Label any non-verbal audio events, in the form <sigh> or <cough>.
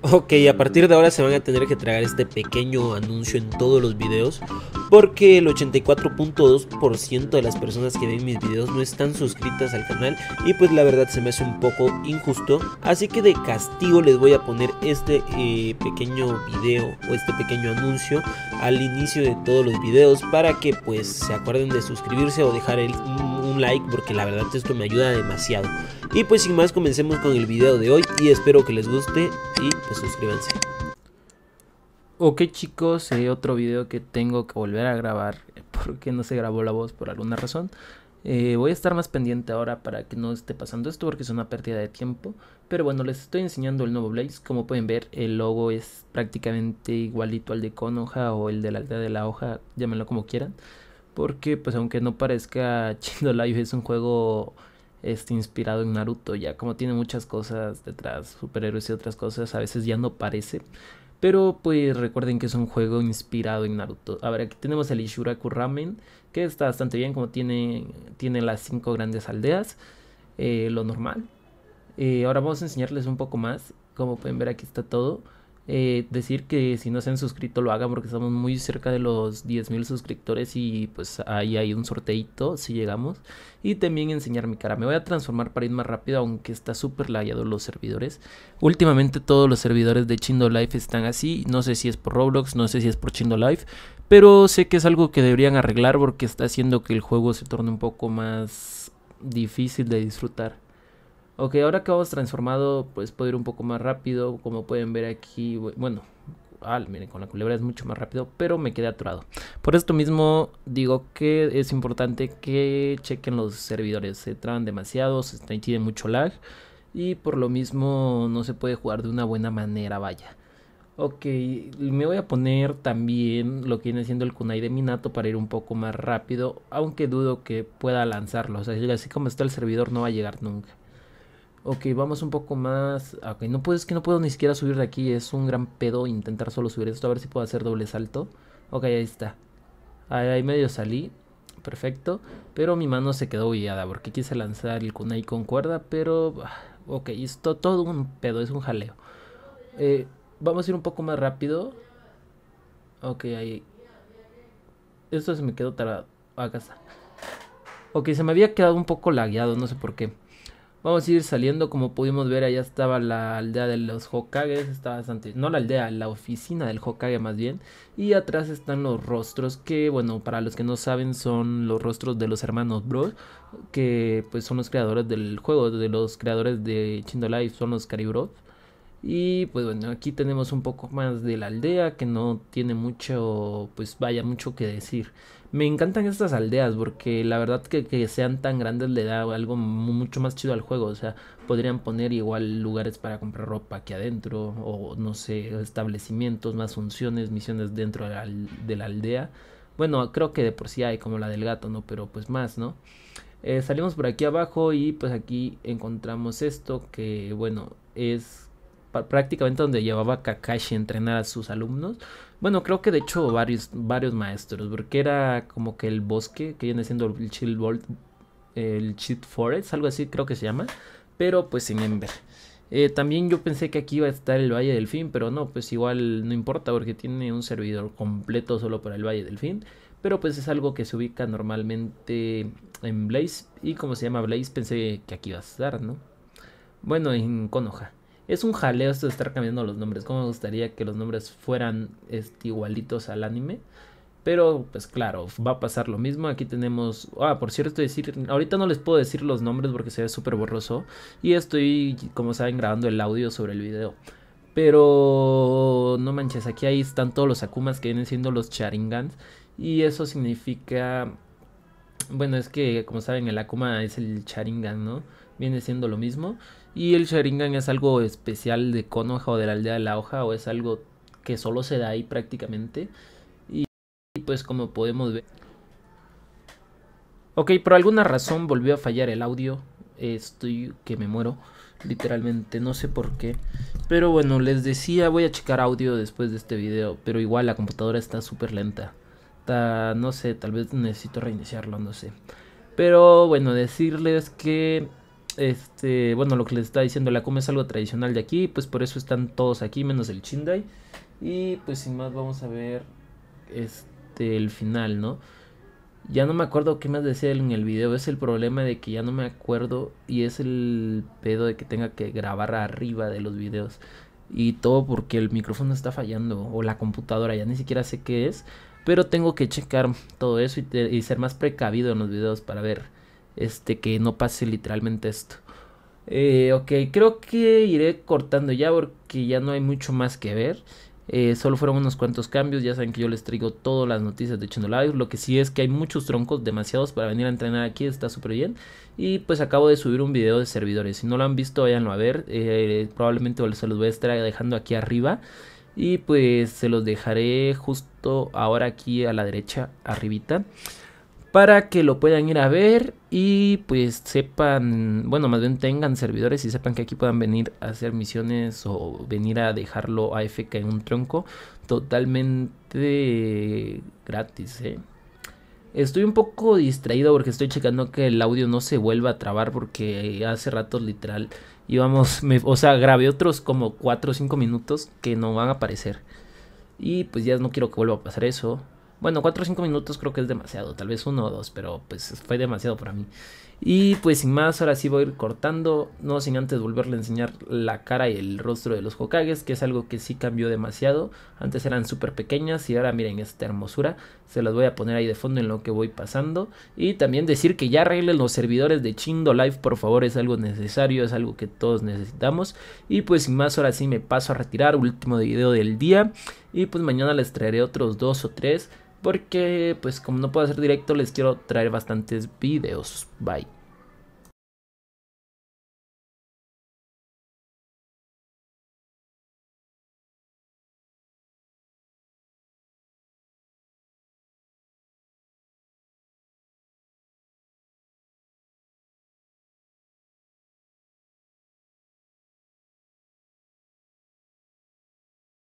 Ok, a partir de ahora se van a tener que tragar este pequeño anuncio en todos los videos porque el 84.2% de las personas que ven mis videos no están suscritas al canal y pues la verdad se me hace un poco injusto. Así que de castigo les voy a poner este eh, pequeño video o este pequeño anuncio al inicio de todos los videos para que pues se acuerden de suscribirse o dejar un like porque la verdad esto me ayuda demasiado. Y pues sin más comencemos con el video de hoy y espero que les guste y suscríbanse. Ok chicos, eh, otro video que tengo que volver a grabar eh, <laughs> porque no se grabó la voz por alguna razón. Eh, voy a estar más pendiente ahora para que no esté pasando esto porque es una pérdida de tiempo. Pero bueno, les estoy enseñando el nuevo Blaze. Como pueden ver, el logo es prácticamente igualito al de Konoha o el de la aldea de la hoja, llámenlo como quieran. Porque pues aunque no parezca, <laughs> Chindo Live es un juego está inspirado en Naruto, ya como tiene muchas cosas detrás, superhéroes y otras cosas, a veces ya no parece. Pero pues recuerden que es un juego inspirado en Naruto. A ver, aquí tenemos el Ishuraku Ramen, que está bastante bien, como tiene, tiene las cinco grandes aldeas, eh, lo normal. Eh, ahora vamos a enseñarles un poco más, como pueden ver aquí está todo. Eh, decir que si no se han suscrito lo hagan porque estamos muy cerca de los 10.000 suscriptores y pues ahí hay un sorteito si llegamos. Y también enseñar mi cara. Me voy a transformar para ir más rápido aunque está súper layado los servidores. Últimamente todos los servidores de Chindo Life están así. No sé si es por Roblox, no sé si es por Chindo Life. Pero sé que es algo que deberían arreglar porque está haciendo que el juego se torne un poco más difícil de disfrutar. Ok, ahora que vamos transformado, pues puedo ir un poco más rápido. Como pueden ver aquí, bueno, miren, con la culebra es mucho más rápido, pero me quedé aturado. Por esto mismo digo que es importante que chequen los servidores. Se traban demasiado, se tienen mucho lag. Y por lo mismo no se puede jugar de una buena manera, vaya. Ok, me voy a poner también lo que viene siendo el kunai de Minato para ir un poco más rápido, aunque dudo que pueda lanzarlo, o sea, así como está el servidor no va a llegar nunca. Ok, vamos un poco más. Ok, no puedes, que no puedo ni siquiera subir de aquí. Es un gran pedo intentar solo subir esto. A ver si puedo hacer doble salto. Ok, ahí está. Ahí, medio salí. Perfecto. Pero mi mano se quedó guiada porque quise lanzar el kunai con cuerda. Pero, ah, ok, esto todo un pedo. Es un jaleo. Eh, vamos a ir un poco más rápido. Ok, ahí. Esto se me quedó tardado Acá está. Ok, se me había quedado un poco lagueado. No sé por qué. Vamos a ir saliendo, como pudimos ver, allá estaba la aldea de los Hokages, bastante, no la aldea, la oficina del Hokage más bien, y atrás están los rostros que, bueno, para los que no saben, son los rostros de los hermanos Bros, que pues son los creadores del juego, de los creadores de Chindo son los Caribros. Y pues bueno, aquí tenemos un poco más de la aldea que no tiene mucho, pues vaya, mucho que decir. Me encantan estas aldeas porque la verdad que, que sean tan grandes le da algo mucho más chido al juego. O sea, podrían poner igual lugares para comprar ropa aquí adentro o no sé, establecimientos, más funciones, misiones dentro de la, aldea. Bueno, creo que de por sí hay como la del gato, ¿no? Pero pues más, ¿no? Eh, salimos por aquí abajo y pues aquí encontramos esto que bueno, es prácticamente donde llevaba Kakashi a entrenar a sus alumnos. Bueno, creo que de hecho varios, maestros, porque era como que el bosque, que viene siendo el Chill el Cheat Forest, algo así creo que se llama, pero pues sin Ember. Eh, también yo pensé que aquí iba a estar el Valle del Fin, pero no, pues igual no importa porque tiene un servidor completo solo para el Valle del Fin. Pero pues es algo que se ubica normalmente en Blaze y como se llama Blaze pensé que aquí iba a estar, ¿no? Bueno, en Konoha. Es un jaleo esto de estar cambiando los nombres. Como me gustaría que los nombres fueran este, igualitos al anime. Pero pues claro, va a pasar lo mismo. Aquí tenemos... Ah, por cierto, decir... Ahorita no les puedo decir los nombres porque se ve súper borroso. Y estoy, como saben, grabando el audio sobre el video. Pero... No manches, aquí ahí están todos los Akumas que vienen siendo los Charingans. Y eso significa... Bueno, es que como saben el Akuma es el Charingan, ¿no? viene siendo lo mismo. Y el Sharingan es algo especial de Konoha o de la aldea de la hoja, o es algo que solo se da ahí prácticamente. Y, pues como podemos ver... Ok, por alguna razón volvió a fallar el audio. Estoy que me muero, literalmente, no sé por qué. Pero bueno, les decía, voy a checar audio después de este video. Pero igual la computadora está súper lenta. no sé, tal vez necesito reiniciarlo, no sé. Pero bueno, decirles que este, bueno, lo que les está diciendo, la coma es algo tradicional de aquí, pues por eso están todos aquí, menos el Chindai. Y pues sin más vamos a ver este el final, ¿no? Ya no me acuerdo qué más decía en el video, es el problema de que ya no me acuerdo y es el pedo de que tenga que grabar arriba de los videos. Y todo porque el micrófono está fallando o la computadora, ya ni siquiera sé qué es, pero tengo que checar todo eso y, y ser más precavido en los videos para ver este, que no pase literalmente esto. Eh, ok, creo que iré cortando ya porque ya no hay mucho más que ver. Eh, solo fueron unos cuantos cambios, ya saben que yo les traigo todas las noticias de Chino Lo que sí es que hay muchos troncos, demasiados para venir a entrenar aquí, está súper bien. Y pues acabo de subir un video de servidores. Si no lo han visto, váyanlo a ver. Eh, probablemente se los voy a estar dejando aquí arriba. Y pues se los dejaré justo ahora aquí a la derecha, arribita para que lo puedan ir a ver y pues sepan, bueno, más bien tengan servidores y sepan que aquí puedan venir a hacer misiones o venir a dejarlo AFK en un tronco totalmente gratis, ¿eh? Estoy un poco distraído porque estoy checando que el audio no se vuelva a trabar porque hace rato literal íbamos, o sea, grabé otros como 4 o 5 minutos que no van a aparecer. Y pues ya no quiero que vuelva a pasar eso. Bueno, 4 o 5 minutos creo que es demasiado, tal vez uno o dos, pero pues fue demasiado para mí. Y pues sin más, ahora sí voy a ir cortando, no sin antes volverle a enseñar la cara y el rostro de los Hokages, que es algo que sí cambió demasiado. Antes eran súper pequeñas y ahora miren esta hermosura, se las voy a poner ahí de fondo en lo que voy pasando. Y también decir que ya arreglen los servidores de Chindo Live, por favor, es algo necesario, es algo que todos necesitamos. Y pues sin más, ahora sí me paso a retirar, último video del día. Y pues mañana les traeré otros dos o tres porque pues como no puedo hacer directo les quiero traer bastantes videos. Bye.